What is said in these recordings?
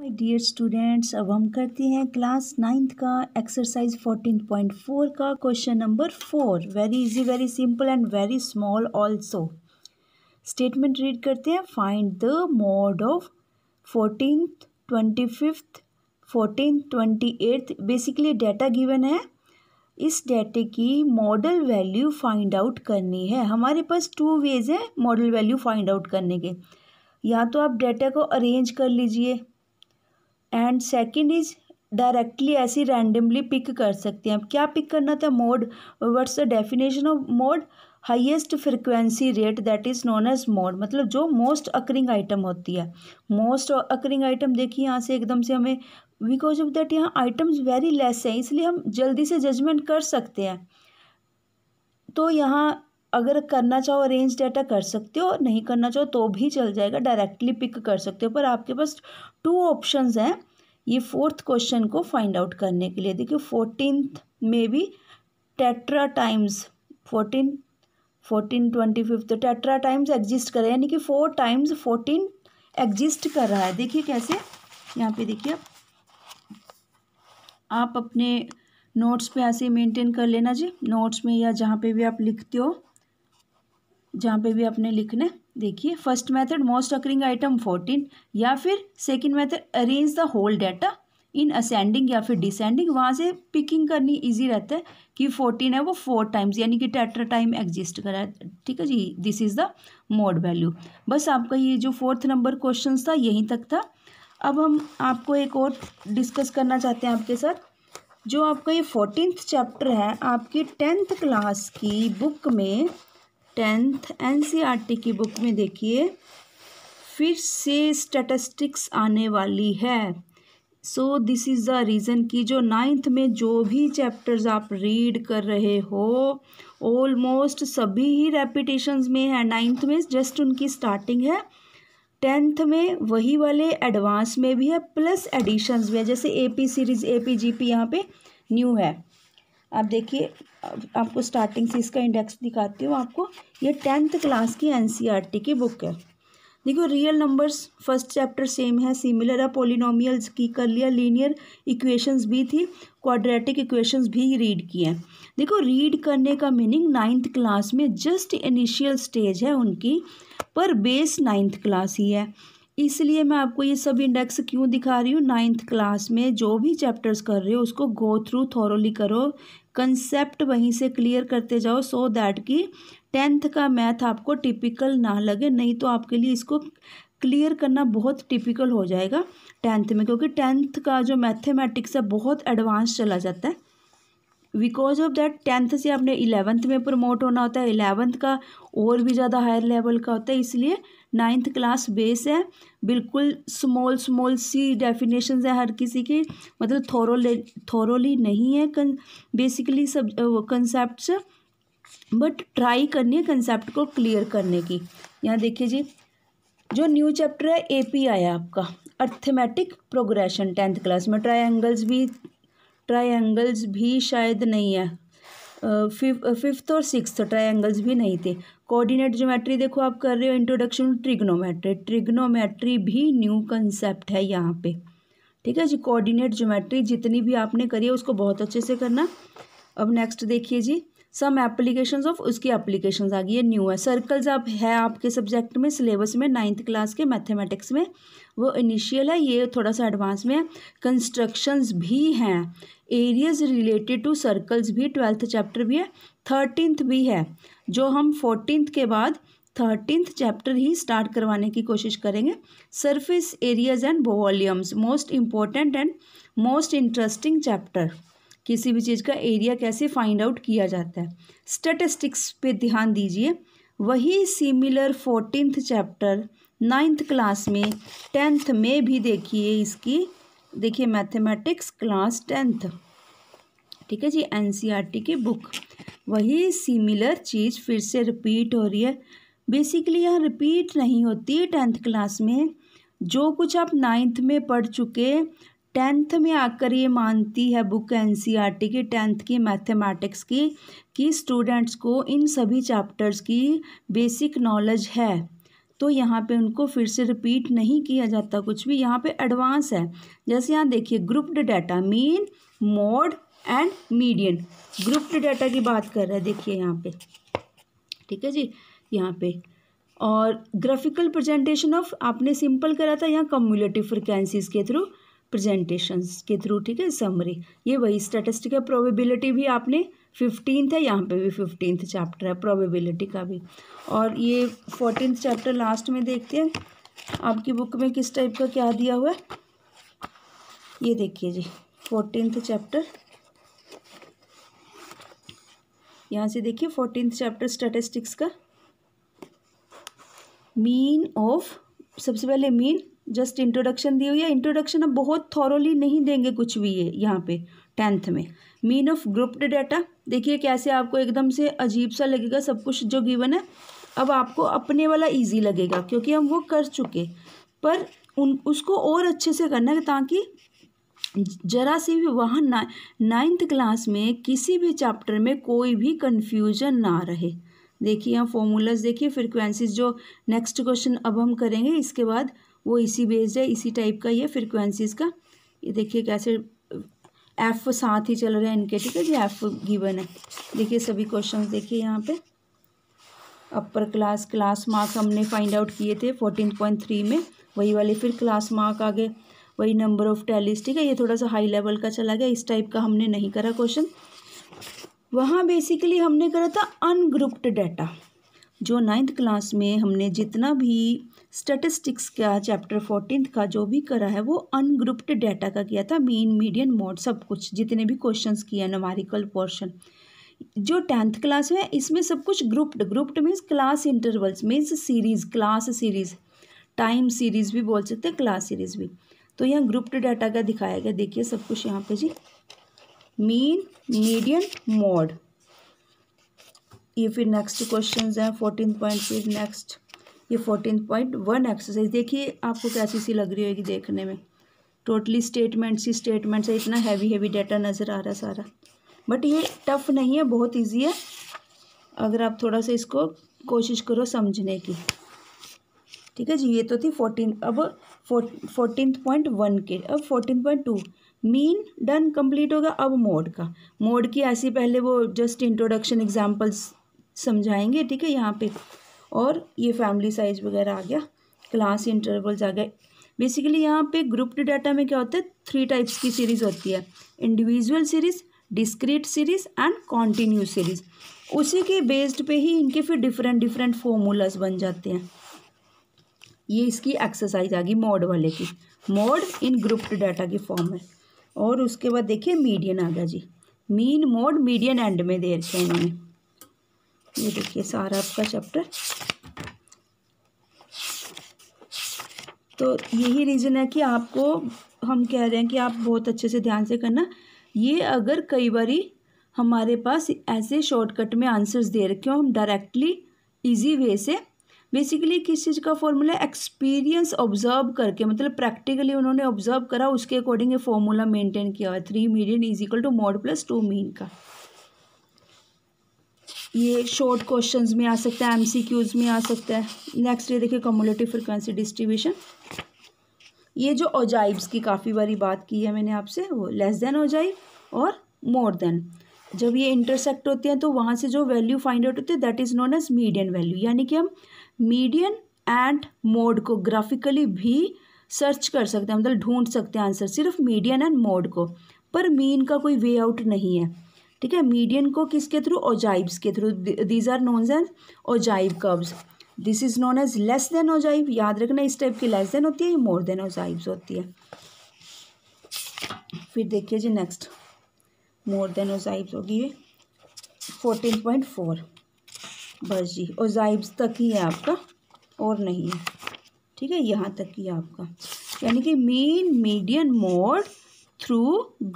my dear students अब हम करते हैं क्लास नाइन्थ का एक्सरसाइज फोर्टीन पॉइंट फोर का question number four very easy very simple and very small also statement read करते हैं find the mode of fourteen twenty fifth fourteen twenty eighth basically data given है इस डेटे की model value find out करनी है हमारे पास टू वेज है मॉडल वैल्यू फाइंड आउट करने के या तो आप डेटा को अरेंज कर लीजिए एंड सेकंड इज़ डायरेक्टली ऐसी रैंडमली पिक कर सकते हैं क्या पिक करना था mode what's the definition of mode highest frequency rate that is known as mode मतलब जो मोस्ट अकरिंग आइटम होती है मोस्ट अकरिंग आइटम देखिए यहाँ से एकदम से हमें बिकॉज ऑफ दैट यहाँ आइटम्स वेरी लेस हैं इसलिए हम जल्दी से जजमेंट कर सकते हैं तो यहाँ अगर करना चाहो अरेंज डाटा कर सकते हो नहीं करना चाहो तो भी चल जाएगा डायरेक्टली पिक कर सकते हो पर आपके पास टू ऑप्शंस हैं ये फोर्थ क्वेश्चन को फाइंड आउट करने के लिए देखिए फोर्टीनथ में भी tetra times fourteen fourteen twenty fifth tetra times exist करें यानी कि फोर टाइम्स फोर्टीन एग्जिस्ट कर रहा है देखिए कैसे यहाँ पे देखिए आप अपने नोट्स पे ऐसे मेंटेन कर लेना जी नोट्स में या जहाँ पे भी आप लिखते हो जहाँ पे भी आपने लिखना है देखिए first method most occurring item fourteen या फिर second method arrange the whole data in ascending या फिर डिसेंडिंग वहाँ से पिकिंग करनी इजी रहता है कि फोर्टीन है वो फोर टाइम्स यानी कि टेट्रा टाइम एग्जिस्ट करा है ठीक है जी this is the mode value बस आपका ये जो फोर्थ नंबर क्वेश्चन था यहीं तक था अब हम आपको एक और डिस्कस करना चाहते हैं आपके साथ जो आपका ये फोर्टीन चैप्टर है आपकी टेंथ क्लास की बुक में टेंथ एनसीईआरटी की बुक में देखिए फिर से स्टैटिस्टिक्स आने वाली है so this is the reason कि जो नाइन्थ में जो भी चैप्टर्स आप रीड कर रहे हो ऑलमोस्ट सभी ही रेपिटेशंस में है नाइन्थ में जस्ट उनकी स्टार्टिंग है टेंथ में वही वाले एडवांस में भी है प्लस एडिशंस भी है जैसे A P series A P G P यहाँ पर न्यू है आप देखिए आपको स्टार्टिंग से इसका इंडेक्स दिखाती हूँ आपको ये टेंथ क्लास की एन e की बुक है देखो real numbers first chapter same है सिमिलर है पोलिनोमियल्स की कर लिया लीनियर इक्वेशंस भी थी क्वाड्रेटिक इक्वेशंस भी रीड की हैं देखो रीड करने का मीनिंग नाइन्थ क्लास में जस्ट इनिशियल स्टेज है उनकी पर बेस नाइन्थ क्लास ही है इसलिए मैं आपको ये सब इंडेक्स क्यों दिखा रही हूँ नाइन्थ क्लास में जो भी चैप्टर्स कर रहे हो उसको गो थ्रू थॉरली करो कंसेप्ट वहीं से क्लियर करते जाओ सो दैट कि टेंथ का मैथ आपको टिपिकल ना लगे नहीं तो आपके लिए इसको क्लियर करना बहुत टिपिकल हो जाएगा टेंथ में क्योंकि टेंथ का जो मैथमेटिक्स है बहुत एडवांस चला जाता है बिकॉज ऑफ दैट टेंथ से आपने इलेवंथ में प्रमोट होना होता है इलेवंथ का और भी ज़्यादा हायर लेवल का होता है इसलिए नाइन्थ क्लास बेस है बिल्कुल स्मॉल स्मॉल सी डेफिनेशन है हर किसी की मतलब थोरोले थोरोली नहीं है कन, बेसिकली सब कंसेप्ट बट ट्राई करनी है कंसेप्ट को क्लियर करने की यहाँ देखिए जी जो न्यू चैप्टर है ए पी आया आपका अर्थमेटिक प्रोग्रेशन टेंथ क्लास में ट्रायंगल्स भी ट्रायंगल्स भी शायद नहीं है फिफ्थ और सिक्स ट्रायंगल्स भी नहीं थे कोऑर्डिनेट ज्योमेट्री देखो आप कर रहे हो इंट्रोडक्शन ट्रिग्नोमेट्री ट्रिग्नोमेट्री भी न्यू कंसेप्ट है यहाँ पे ठीक है जी कोऑर्डिनेट ज्योमेट्री जितनी भी आपने करी है उसको बहुत अच्छे से करना अब नेक्स्ट देखिए जी सम एप्लीकेशन ऑफ उसकी एप्लीकेशन आ गई है न्यू है सर्कल्स आप है आपके सब्जेक्ट में सिलेबस में नाइन्थ क्लास के मैथमेटिक्स में वो इनिशियल है ये थोड़ा सा एडवांस में है कंस्ट्रक्शंस भी हैं एरियाज रिलेटेड टू सर्कल्स भी ट्वेल्थ चैप्टर भी है थर्टीनथ भी है जो हम फोर्टीनथ के बाद थर्टीनथ चैप्टर ही स्टार्ट करवाने की कोशिश करेंगे surface areas and volumes most important and most interesting chapter किसी भी चीज़ का एरिया कैसे फाइंड आउट किया जाता है स्टेटिस्टिक्स पे ध्यान दीजिए वही similar fourteenth chapter ninth class में टेंथ में भी देखिए इसकी देखिए मैथमेटिक्स क्लास टेंथ ठीक है जी एनसीईआरटी e की बुक वही सिमिलर चीज़ फिर से रिपीट हो रही है बेसिकली यहाँ रिपीट नहीं होती टेंथ क्लास में जो कुछ आप नाइन्थ में पढ़ चुके टेंथ में आकर ये मानती है बुक एन की टेंथ की मैथमेटिक्स की कि स्टूडेंट्स को इन सभी चैप्टर्स की बेसिक नॉलेज है तो यहाँ पे उनको फिर से रिपीट नहीं किया जाता कुछ भी यहाँ पे एडवांस है जैसे यहाँ देखिए grouped data mean mode and median grouped data की बात कर रहे हैं देखिए यहाँ पे ठीक है जी यहाँ पे और ग्राफिकल प्रेजेंटेशन ऑफ आपने सिंपल करा था यहाँ कम्युलेटिव फ्रिक्वेंसीज के थ्रू प्रेजेंटेशंस के थ्रू ठीक है समरी ये वही स्टेटिस्टिक है प्रोबेबिलिटी भी आपने फिफ्टींथ है यहाँ पे भी फिफ्टींथ चैप्टर है प्रोबेबिलिटी का भी और ये फोर्टीन चैप्टर लास्ट में देखते हैं आपकी बुक में किस टाइप का क्या दिया हुआ है ये देखिए जी फोर्टीनथ चैप्टर यहाँ से देखिए फोर्टीन चैप्टर स्टैटिस्टिक्स का मीन ऑफ सबसे पहले मीन जस्ट इंट्रोडक्शन दी हुई है इंट्रोडक्शन अब बहुत थॉरोली नहीं देंगे कुछ भी ये यहाँ पे टेंथ में मीन ऑफ ग्रुप्ड डाटा देखिए कैसे आपको एकदम से अजीब सा लगेगा सब कुछ जो गिवन है अब आपको अपने वाला इजी लगेगा क्योंकि हम वो कर चुके पर उन उसको और अच्छे से करना है ताकि जरा सी भी वहाँ ना नाइन्थ क्लास में किसी भी चैप्टर में कोई भी कन्फ्यूजन ना रहे देखिए यहाँ फॉर्मूलाज देखिए फ्रिक्वेंसीज जो नेक्स्ट क्वेश्चन अब हम करेंगे इसके बाद वो इसी बेस्ड है इसी टाइप का ये फ्रिक्वेंसीज़ का ये देखिए कैसे एफ़ साथ ही चल रहे हैं इनके ठीक है जी एफ़ गिवन है देखिए सभी क्वेश्चन देखिए यहाँ पे अपर क्लास क्लास मार्क हमने फाइंड आउट किए थे फोर्टीन पॉइंट थ्री में वही वाले फिर क्लास मार्क आ गए वही नंबर ऑफ टैलिस ठीक है ये थोड़ा सा हाई लेवल का चला गया इस टाइप का हमने नहीं करा क्वेश्चन वहाँ बेसिकली हमने करा था अनग्रुप्ड डाटा जो नाइन्थ क्लास में हमने जितना भी स्टेटिस्टिक्स का चैप्टर फोर्टीन का जो भी करा है वो अनग्रुप्ड डाटा का किया था मीन मीडियन मोड सब कुछ जितने भी क्वेश्चंस किए हैं पोर्शन जो टेंथ क्लास है इसमें सब कुछ grouped grouped means class intervals means series class series time series भी बोल सकते हैं क्लास सीरीज भी तो यहाँ ग्रुप्ड डाटा का दिखाया गया देखिए सब कुछ यहाँ पे जी मीन मीडियन मोड ये फिर नेक्स्ट क्वेश्चंस हैं फोर्टीन पॉइंट फिर नेक्स्ट ये फोर्टीन पॉइंट वन एक्सरसाइज देखिए आपको कैसी सी लग रही होगी देखने में टोटली स्टेटमेंट्स ही स्टेटमेंट्स है इतना हैवी हैवी डाटा नज़र आ रहा है सारा बट ये टफ नहीं है बहुत ईजी है अगर आप थोड़ा सा इसको कोशिश करो समझने की ठीक है जी ये तो थी फोर्टीन अब फोर्टीन पॉइंट वन के अब fourteen point two mean done complete होगा अब मोड का मोड की ऐसी पहले वो जस्ट इंट्रोडक्शन एग्जांपल्स समझाएंगे ठीक है यहाँ पे और ये फैमिली साइज़ वगैरह आ गया क्लास इंटरवल्स आ गए बेसिकली यहाँ पे ग्रुप्ड डाटा में क्या होता है थ्री टाइप्स की सीरीज़ होती है individual series discrete series and continue series उसी के बेस्ड पे ही इनके फिर डिफरेंट डिफरेंट फॉर्मूलाज बन जाते हैं ये इसकी एक्सरसाइज आ गई मोड वाले की मोड इन ग्रुप्ड डाटा की फॉर्म है और उसके बाद देखिए मीडियन आ गया जी मीन मोड मीडियन एंड में दे रखे इन्होंने ये देखिए सारा आपका चैप्टर तो यही रीज़न है कि आपको हम कह रहे हैं कि आप बहुत अच्छे से ध्यान से करना ये अगर कई बारी हमारे पास ऐसे शॉर्टकट में आंसर्स दे रखे हो हम डायरेक्टली इजी वे से बेसिकली किस चीज़ का फॉर्मूला एक्सपीरियंस ऑब्जर्व करके मतलब प्रैक्टिकली उन्होंने ऑब्जर्व करा उसके अकॉर्डिंग ये फॉर्मूला मेंटेन किया हुआ three median is equal to mode plus two mean का ये शॉर्ट क्वेश्चंस में आ सकता है एमसीक्यूज में आ सकता है नेक्स्ट ये देखिए कम्युलेटिव फ्रिक्वेंसी डिस्ट्रीब्यूशन ये जो ओजाइब्स की काफ़ी बारी बात की है मैंने आपसे वो लेस देन ओजाइब और मोर देन जब ये इंटरसेक्ट होते हैं तो वहाँ से जो वैल्यू फाइंड आउट होती है that is known as median value यानी कि हम मीडियन एंड मोड को ग्राफिकली भी सर्च कर सकते हैं मतलब ढूंढ सकते हैं आंसर सिर्फ मीडियन एंड मोड को पर मीन का कोई वे आउट नहीं है ठीक है मीडियन को किसके थ्रू ओजाइब्स के through these are known as ओजाइब curves this is known as less than ओजाइब याद रखना इस टाइप की लेस देन होती है मोर देन ओजाइब्स होती है फिर देखिए जी नेक्स्ट मोर देन ओजाइब्स होगी फोर्टीन पॉइंट फोर बस जी ओजाइब्स तक ही है आपका और नहीं है ठीक है यहाँ तक ही आपका यानी कि mean median mode through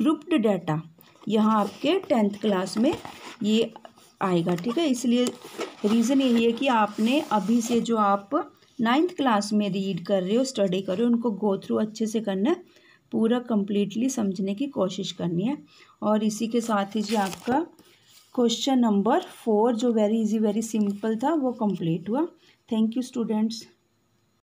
grouped data यहाँ आपके टेंथ क्लास में ये आएगा ठीक है इसलिए रीज़न यही है कि आपने अभी से जो आप नाइन्थ क्लास में रीड कर रहे हो स्टडी कर रहे हो उनको गो थ्रू अच्छे से करना पूरा कम्प्लीटली समझने की कोशिश करनी है और इसी के साथ ही जी आपका क्वेश्चन नंबर फोर जो वेरी इजी वेरी सिंपल था वो कंप्लीट हुआ थैंक यू स्टूडेंट्स